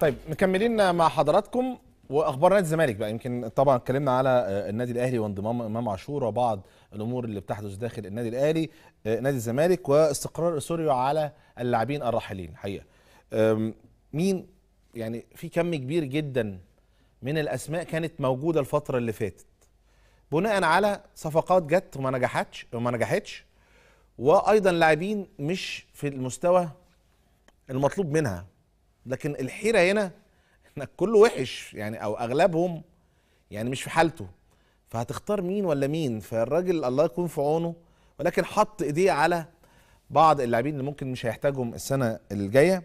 طيب مكملين مع حضراتكم واخبار نادي الزمالك بقى يمكن طبعا اتكلمنا على آه، النادي الاهلي وانضمام امام عاشور وبعض الامور اللي بتحدث داخل النادي الاهلي آه، نادي الزمالك واستقرار سوريو على اللاعبين الراحلين حقيقه مين يعني في كم كبير جدا من الاسماء كانت موجوده الفتره اللي فاتت بناء على صفقات جت وما نجحتش وما نجحتش وايضا لاعبين مش في المستوى المطلوب منها لكن الحيره هنا انك كله وحش يعني او اغلبهم يعني مش في حالته فهتختار مين ولا مين فالراجل الله يكون في عونه ولكن حط ايديه على بعض اللاعبين اللي ممكن مش هيحتاجهم السنه الجايه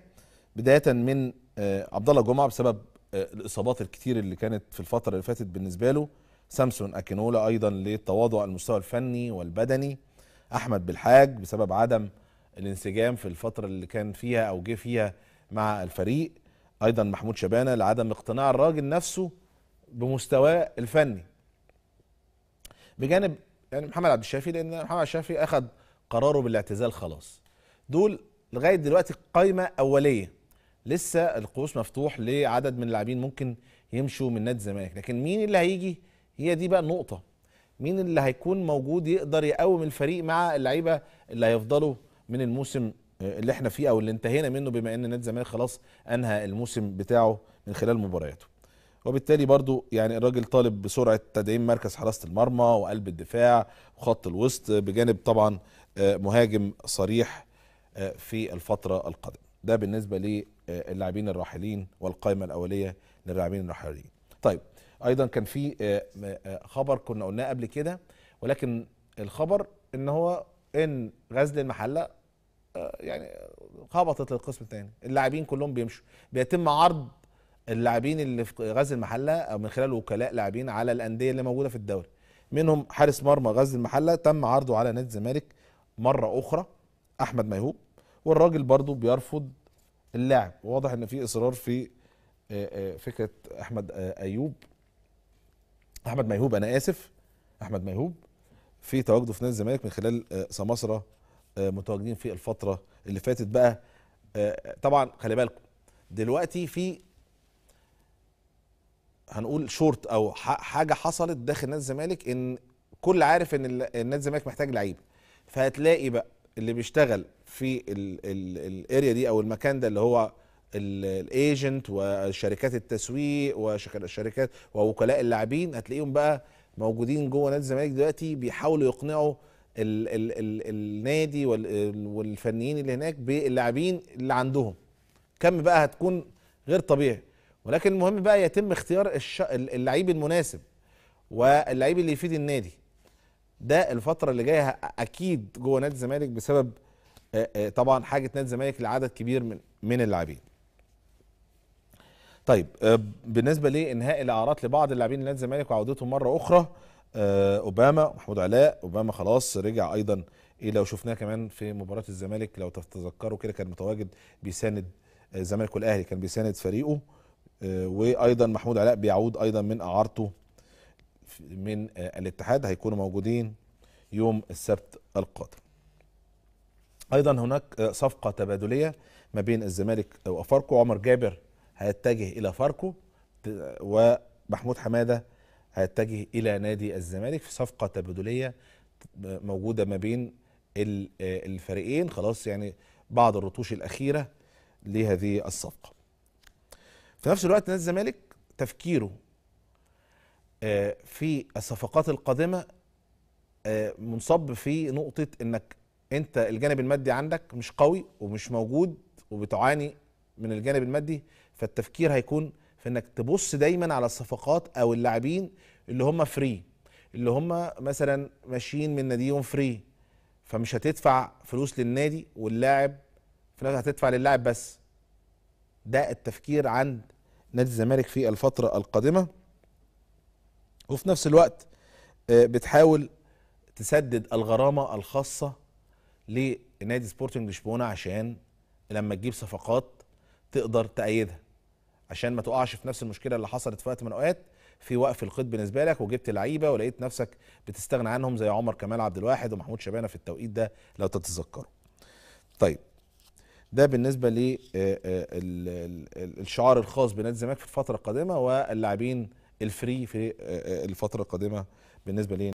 بدايه من آه، عبد الله جمعه بسبب آه، الاصابات الكتير اللي كانت في الفتره اللي فاتت بالنسبه له سامسون اكينولا ايضا للتواضع المستوى الفني والبدني احمد بالحاج بسبب عدم الانسجام في الفتره اللي كان فيها او جه فيها مع الفريق ايضا محمود شبانه لعدم اقتناع الراجل نفسه بمستواه الفني بجانب يعني محمد عبد الشافي لان محمد عبد الشافي اخذ قراره بالاعتزال خلاص دول لغايه دلوقتي قائمه اوليه لسه القوس مفتوح لعدد من اللاعبين ممكن يمشوا من نادي الزمالك لكن مين اللي هيجي هي دي بقى النقطه مين اللي هيكون موجود يقدر يقوم الفريق مع اللعيبه اللي هيفضلوا من الموسم اللي احنا فيه او اللي انتهينا منه بما ان نادي الزمالك خلاص انهى الموسم بتاعه من خلال مبارياته وبالتالي برضو يعني الراجل طالب بسرعه تدعيم مركز حراسه المرمى وقلب الدفاع وخط الوسط بجانب طبعا آه، مهاجم صريح آه، في الفتره القادمه ده بالنسبه آه، للاعبين الراحلين والقائمه الاوليه للاعبين الراحلين طيب ايضا كان في خبر كنا قلناه قبل كده ولكن الخبر ان هو ان غزل المحله يعني خبطت للقسم الثاني اللاعبين كلهم بيمشوا بيتم عرض اللاعبين اللي في غزل المحله او من خلال وكلاء لاعبين على الانديه اللي موجوده في الدوري منهم حارس مرمى غزل المحله تم عرضه على نادي الزمالك مره اخرى احمد ميهوب والراجل برضه بيرفض اللاعب واضح ان في اصرار في آه، آه، فكره احمد آه، ايوب احمد ميهوب انا اسف احمد ميهوب في تواجده في نادي الزمالك من خلال سماسره آه، متواجدين في الفتره اللي فاتت بقى آه، طبعا خلي بالكم دلوقتي في هنقول شورت او حاجه حصلت داخل نادي الزمالك ان كل عارف ان نادي الزمالك محتاج لعيبه فهتلاقي بقى اللي بيشتغل في الاريا دي او المكان ده اللي هو الايجنت وشركات التسويق وشركات ووكلاء اللاعبين هتلاقيهم بقى موجودين جوه نادي الزمالك دلوقتي بيحاولوا يقنعوا ال ال ال النادي والفنيين اللي هناك باللاعبين اللي عندهم كم بقى هتكون غير طبيعي ولكن المهم بقى يتم اختيار اللعيب المناسب واللعيب اللي يفيد النادي ده الفتره اللي جايه اكيد جوه نادي الزمالك بسبب طبعا حاجه نادي الزمالك لعدد كبير من من اللاعبين طيب بالنسبه لانهاء الاعارات لبعض اللاعبين نادي الزمالك وعودتهم مره اخرى آه، اوباما محمود علاء اوباما خلاص رجع ايضا الى وشفناه كمان في مباراه الزمالك لو تتذكروا كده كان متواجد بيساند آه، الزمالك والاهلي كان بيساند فريقه آه، وايضا محمود علاء بيعود ايضا من اعارته من الاتحاد هيكونوا موجودين يوم السبت القادم ايضا هناك صفقه تبادليه ما بين الزمالك وفاركو عمر جابر هيتجه الى فاركو ومحمود حماده هيتجه الى نادي الزمالك في صفقه تبادليه موجوده ما بين الفريقين خلاص يعني بعض الرطوش الاخيره لهذه الصفقه في نفس الوقت نادي الزمالك تفكيره آه، في الصفقات القادمه آه، منصب في نقطه انك انت الجانب المادي عندك مش قوي ومش موجود وبتعاني من الجانب المادي فالتفكير هيكون في انك تبص دايما على الصفقات او اللاعبين اللي هم فري اللي هم مثلا ماشيين من ناديهم فري فمش هتدفع فلوس للنادي واللاعب في نفس هتدفع للاعب بس ده التفكير عند نادي الزمالك في الفترة القادمة وفي نفس الوقت آه، بتحاول تسدد الغرامة الخاصة لنادي سبورتنج لشبونة عشان لما تجيب صفقات تقدر تأيدها عشان ما تقعش في نفس المشكله اللي حصلت في وقت من الاوقات في وقف القيد بالنسبه لك وجبت لعيبه ولقيت نفسك بتستغنى عنهم زي عمر كمال عبد الواحد ومحمود شبانه في التوقيت ده لو تتذكروا. طيب ده بالنسبه للشعار آه، آه، الخاص بنادي الزمالك في الفتره القادمه واللاعبين الفري في آه، الفتره القادمه بالنسبه لي